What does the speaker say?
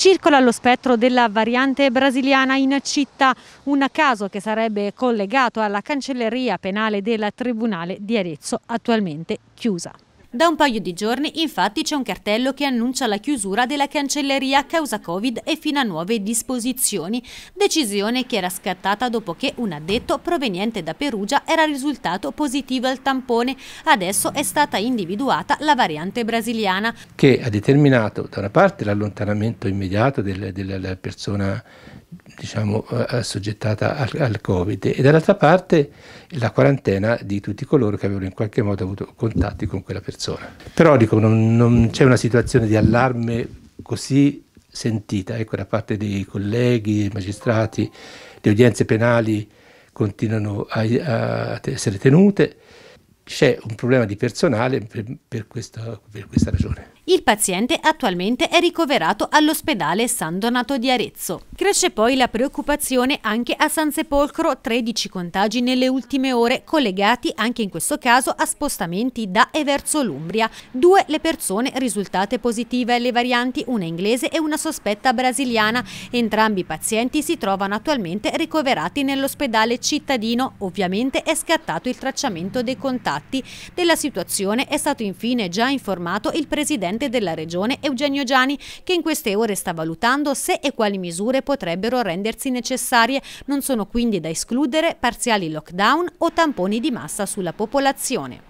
Circola lo spettro della variante brasiliana in città, un caso che sarebbe collegato alla cancelleria penale del Tribunale di Arezzo, attualmente chiusa. Da un paio di giorni infatti c'è un cartello che annuncia la chiusura della cancelleria a causa Covid e fino a nuove disposizioni, decisione che era scattata dopo che un addetto proveniente da Perugia era risultato positivo al tampone. Adesso è stata individuata la variante brasiliana. Che ha determinato da una parte l'allontanamento immediato del, della persona diciamo, eh, assoggettata al, al Covid e dall'altra parte la quarantena di tutti coloro che avevano in qualche modo avuto contatti con quella persona persone. Però dico, non, non c'è una situazione di allarme così sentita ecco, da parte dei colleghi, magistrati, le udienze penali continuano a, a essere tenute c'è un problema di personale per, per, questa, per, questa, ragione. Il paziente attualmente è ricoverato all'ospedale San Donato di Arezzo. Cresce poi la preoccupazione anche a San Sepolcro, 13 contagi nelle ultime ore, collegati anche in questo caso a spostamenti da e verso l'Umbria. Due le persone risultate positive alle varianti, una inglese e una sospetta brasiliana. Entrambi i pazienti si trovano attualmente ricoverati nell'ospedale cittadino. Ovviamente è scattato il tracciamento dei contatti fatti. Della situazione è stato infine già informato il presidente della regione Eugenio Giani, che in queste ore sta valutando se e quali misure potrebbero rendersi necessarie. Non sono quindi da escludere parziali lockdown o tamponi di massa sulla popolazione.